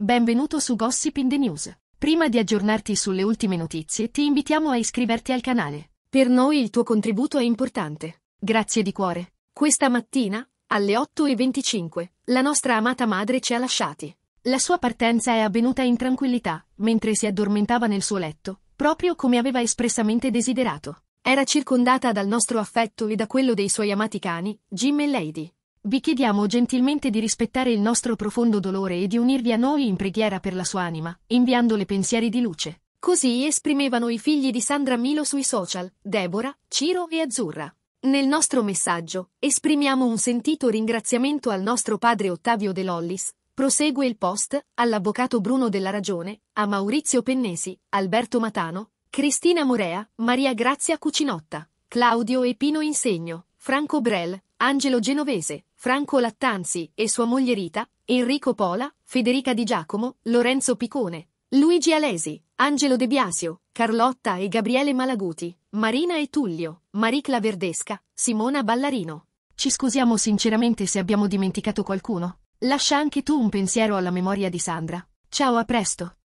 Benvenuto su Gossip in the News. Prima di aggiornarti sulle ultime notizie, ti invitiamo a iscriverti al canale. Per noi il tuo contributo è importante. Grazie di cuore. Questa mattina, alle 8.25, la nostra amata madre ci ha lasciati. La sua partenza è avvenuta in tranquillità, mentre si addormentava nel suo letto, proprio come aveva espressamente desiderato. Era circondata dal nostro affetto e da quello dei suoi amati cani, Jim e Lady. Vi chiediamo gentilmente di rispettare il nostro profondo dolore e di unirvi a noi in preghiera per la sua anima, inviandole pensieri di luce. Così esprimevano i figli di Sandra Milo sui social, Deborah, Ciro e Azzurra. Nel nostro messaggio esprimiamo un sentito ringraziamento al nostro padre Ottavio De Lollis, prosegue il post, all'avvocato Bruno della Ragione, a Maurizio Pennesi, Alberto Matano, Cristina Morea, Maria Grazia Cucinotta, Claudio e Pino Insegno, Franco Brel, Angelo Genovese, Franco Lattanzi e sua moglie Rita, Enrico Pola, Federica Di Giacomo, Lorenzo Picone, Luigi Alesi, Angelo De Biasio, Carlotta e Gabriele Malaguti, Marina e Tullio, Maricla Verdesca, Simona Ballarino. Ci scusiamo sinceramente se abbiamo dimenticato qualcuno. Lascia anche tu un pensiero alla memoria di Sandra. Ciao a presto.